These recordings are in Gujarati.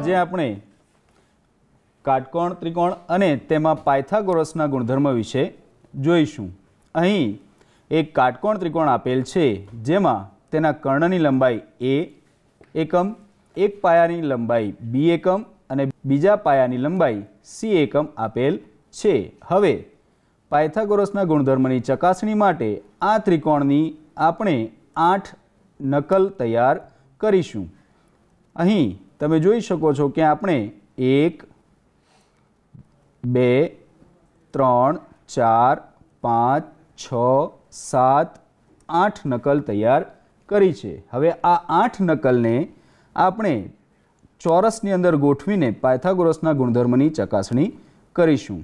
આજે આપણે કાટકોણ ત્રિકોણ અને તેમાં પાયથાગોરસના ગુણધર્મ વિશે જોઈશું અહીં એક કાટકોણ ત્રિકોણ આપેલ છે જેમાં તેના કર્ણની લંબાઈ એ એકમ એક પાયાની લંબાઈ બી એકમ અને બીજા પાયાની લંબાઈ સી એકમ આપેલ છે હવે પાયથાગોરસના ગુણધર્મની ચકાસણી માટે આ ત્રિકોણની આપણે આઠ નકલ તૈયાર કરીશું અહીં તમે જોઈ શકો છો કે આપણે એક બે ત્રણ ચાર પાંચ છ સાત આઠ નકલ તૈયાર કરી છે હવે આ આઠ નકલને આપણે ચોરસની અંદર ગોઠવીને પાયથાગોરસના ગુણધર્મની ચકાસણી કરીશું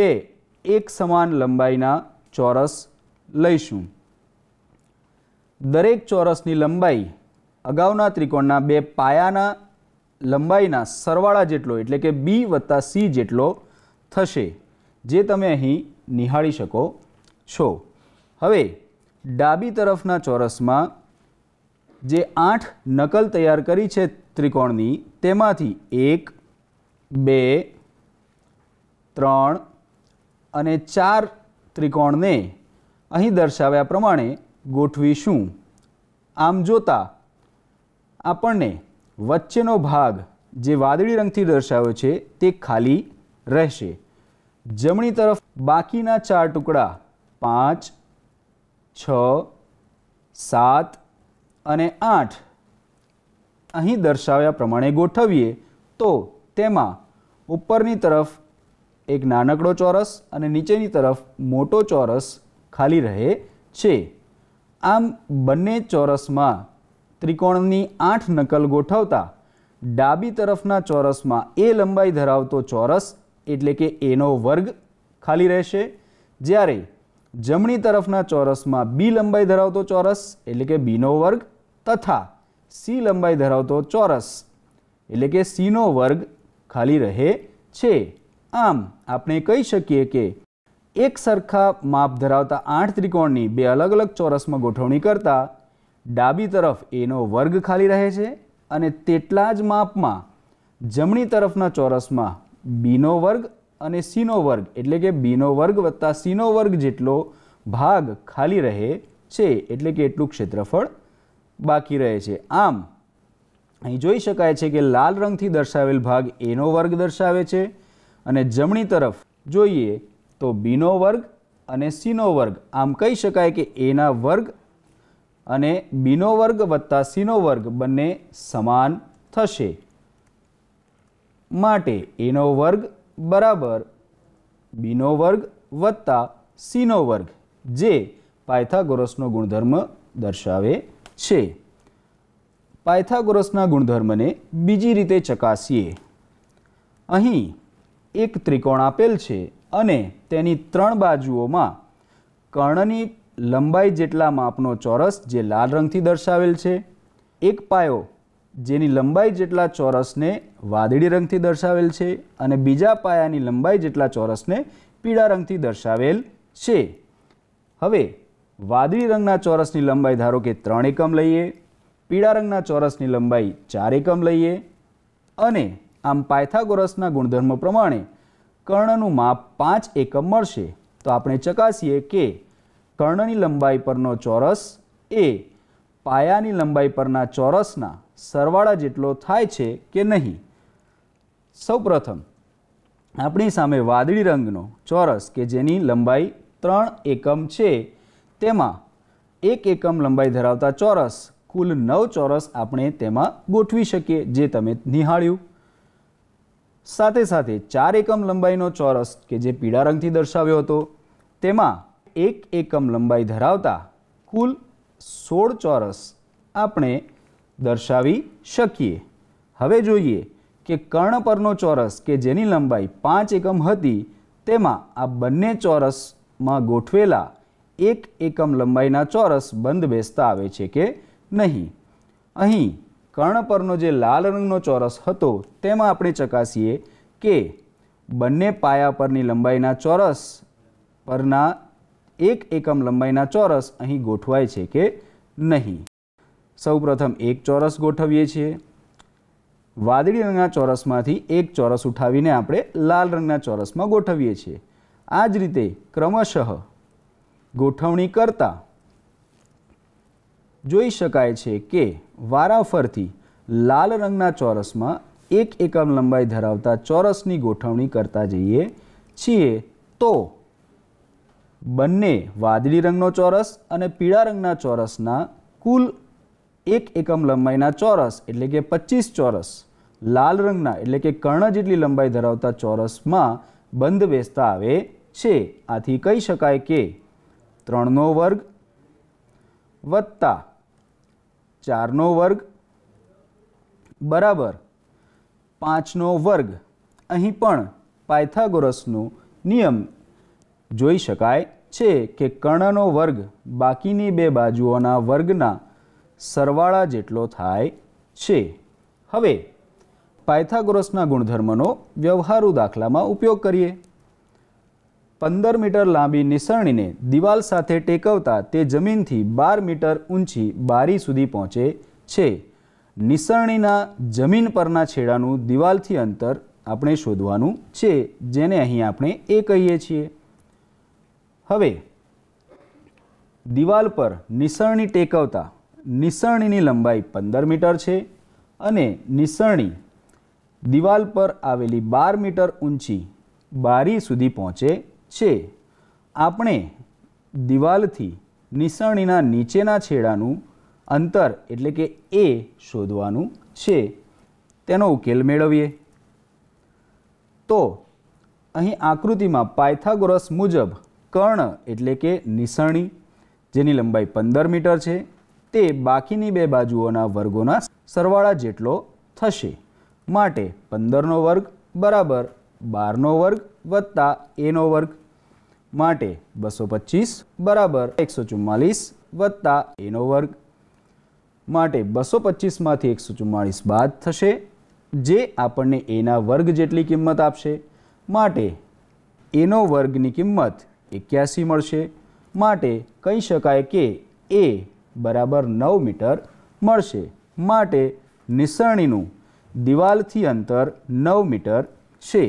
બે એક સમાન લંબાઈના ચોરસ લઈશું દરેક ચોરસની લંબાઈ અગાઉના ત્રિકોણના બે પાયાના લંબાઈના સરવાળા જેટલો એટલે કે બી વત્તા સી જેટલો થશે જે તમે અહીં નિહાળી શકો છો હવે ડાબી તરફના ચોરસમાં જે આઠ નકલ તૈયાર કરી છે ત્રિકોણની તેમાંથી એક બે ત્રણ અને ચાર ત્રિકોણને અહીં દર્શાવ્યા પ્રમાણે ગોઠવીશું આમ જોતાં આપણને વચ્ચેનો ભાગ જે વાદળી રંગથી દર્શાવ્યો છે તે ખાલી રહેશે જમણી તરફ બાકીના ચાર ટુકડા પાંચ છ સાત અને આઠ અહીં દર્શાવ્યા પ્રમાણે ગોઠવીએ તો તેમાં ઉપરની તરફ એક નાનકડો ચોરસ અને નીચેની તરફ મોટો ચોરસ ખાલી રહે છે આમ બંને ચોરસમાં ત્રિકોણની આઠ નકલ ગોઠવતા ડાબી તરફના ચોરસમાં એ લંબાઈ ધરાવતો ચોરસ એટલે કે એનો વર્ગ ખાલી રહેશે જ્યારે જમણી તરફના ચોરસમાં બી લંબાઈ ધરાવતો ચોરસ એટલે કે બીનો વર્ગ તથા સી લંબાઈ ધરાવતો ચોરસ એટલે કે સીનો વર્ગ ખાલી રહે છે આમ આપણે કહી શકીએ કે એક સરખા માપ ધરાવતા આઠ ત્રિકોણની બે અલગ અલગ ચોરસમાં ગોઠવણી કરતાં ડાબી તરફ એનો વર્ગ ખાલી રહે છે અને તેટલા જ માપમાં જમણી તરફના ચોરસમાં બીનો વર્ગ અને સીનો વર્ગ એટલે કે બીનો વર્ગ વત્તા સીનો વર્ગ જેટલો ભાગ ખાલી રહે છે એટલે કે એટલું ક્ષેત્રફળ બાકી રહે છે આમ અહીં જોઈ શકાય છે કે લાલ રંગથી દર્શાવેલ ભાગ એનો વર્ગ દર્શાવે છે અને જમણી તરફ જોઈએ તો બીનો વર્ગ અને સીનો વર્ગ આમ કહી શકાય કે એના વર્ગ અને બીનો વર્ગ વત્તા સીનો વર્ગ બંને સમાન થશે માટે એનો વર્ગ બરાબર બીનો વર્ગ વત્તા સીનો વર્ગ જે પાયથાગોરસનો ગુણધર્મ દર્શાવે છે પાયથાગોરસના ગુણધર્મને બીજી રીતે ચકાસીએ અહીં એક ત્રિકોણ આપેલ છે અને તેની ત્રણ બાજુઓમાં કર્ણની લંબાઈ જેટલા માપનો ચોરસ જે લાલ રંગથી દર્શાવેલ છે એક પાયો જેની લંબાઈ જેટલા ચોરસને વાદળી રંગથી દર્શાવેલ છે અને બીજા પાયાની લંબાઈ જેટલા ચોરસને પીળા રંગથી દર્શાવેલ છે હવે વાદળી રંગના ચોરસની લંબાઈ ધારો કે ત્રણ એકમ લઈએ પીળા રંગના ચોરસની લંબાઈ ચાર એકમ લઈએ અને આમ પાયથાગોરસના ગુણધર્મો પ્રમાણે કર્ણનું માપ પાંચ એકમ મળશે તો આપણે ચકાસીએ કે કર્ણની લંબાઈ પરનો ચોરસ એ પાયાની લંબાઈ પરના ચોરસના સરવાળા જેટલો થાય છે કે નહીં સૌપ્રથમ આપણી સામે વાદળી રંગનો ચોરસ કે જેની લંબાઈ ત્રણ એકમ છે તેમાં એક એકમ લંબાઈ ધરાવતા ચોરસ કુલ નવ ચોરસ આપણે તેમાં ગોઠવી શકીએ જે તમે નિહાળ્યું સાથે સાથે ચાર એકમ લંબાઈનો ચોરસ કે જે પીળા રંગથી દર્શાવ્યો હતો તેમાં એક એકમ લંબાઈ ધરાવતા કુલ સોળ ચોરસ આપણે દર્શાવી શકીએ હવે જોઈએ કે કર્ણ પરનો ચોરસ કે જેની લંબાઈ પાંચ એકમ હતી તેમાં આ બંને ચોરસમાં ગોઠવેલા એક એકમ લંબાઈના ચોરસ બંધ બેસતા આવે છે કે નહીં અહીં કર્ણ પરનો જે લાલ રંગનો ચોરસ હતો તેમાં આપણે ચકાસીએ કે બંને પાયા પરની લંબાઈના ચોરસ પરના એક એકમ લંબાઈના ચોરસ અહીં ગોઠવાય છે કે નહીં સૌપ્રથમ એક ચોરસ ગોઠવીએ છીએ વાદળી રંગના ચોરસમાંથી એક ચોરસ ઉઠાવીને આપણે લાલ રંગના ચોરસમાં ગોઠવીએ છીએ આ જ રીતે ક્રમશઃ ગોઠવણી કરતાં જોઈ શકાય છે કે વારાફરથી લાલ રંગના ચોરસમાં એક એકમ લંબાઈ ધરાવતા ચોરસની ગોઠવણી કરતા જઈએ છીએ તો બંને વાદળી રંગનો ચોરસ અને પીળા રંગના ચોરસના કુલ એક એકમ લંબાઈના ચોરસ એટલે કે પચીસ ચોરસ લાલ રંગના એટલે કે કર્ણ જેટલી લંબાઈ ધરાવતા ચોરસમાં બંધ બેસતા આવે છે આથી કહી શકાય કે ત્રણનો વર્ગ વત્તા ચારનો વર્ગ બરાબર પાંચનો વર્ગ અહીં પણ પાયથાગોરસનો નિયમ જોઈ શકાય છે કે કર્ણનો વર્ગ બાકીની બે બાજુઓના વર્ગના સરવાળા જેટલો થાય છે હવે પાયથાગોરસના ગુણધર્મનો વ્યવહારુ દાખલામાં ઉપયોગ કરીએ પંદર મીટર લાંબી નિસરણીને દિવાલ સાથે ટેકવતા તે જમીનથી બાર મીટર ઊંચી બારી સુધી પહોંચે છે નિસરણીના જમીન પરના છેડાનું દિવાલથી અંતર આપણે શોધવાનું છે જેને અહીં આપણે એ કહીએ છીએ હવે દિવાલ પર નિસરણી ટેકવતા નિસરણીની લંબાઈ પંદર મીટર છે અને નિસરણી દિવાલ પર આવેલી બાર મીટર ઊંચી બારી સુધી પહોંચે છે આપણે દિવાલથી નિસરણીના નીચેના છેડાનું અંતર એટલે કે એ શોધવાનું છે તેનો ઉકેલ મેળવીએ તો અહીં આકૃતિમાં પાયથાગોરસ મુજબ કર્ણ એટલે કે નિસરણી જેની લંબાઈ પંદર મીટર છે તે બાકીની બે બાજુઓના વર્ગોના સરવાળા જેટલો થશે માટે પંદરનો વર્ગ બરાબર બારનો વર્ગ વત્તા એનો વર્ગ માટે બસો પચીસ બરાબર એકસો ચુમ્માલીસ વત્તા એનો વર્ગ માટે બસો પચીસમાંથી એકસો ચુમ્માલીસ બાદ થશે જે આપણને એના વર્ગ જેટલી કિંમત આપશે માટે એનો વર્ગની કિંમત એક્યાસી મળશે માટે કહી શકાય કે એ બરાબર નવ મીટર મળશે માટે નિસરણીનું દિવાલથી અંતર નવ મીટર છે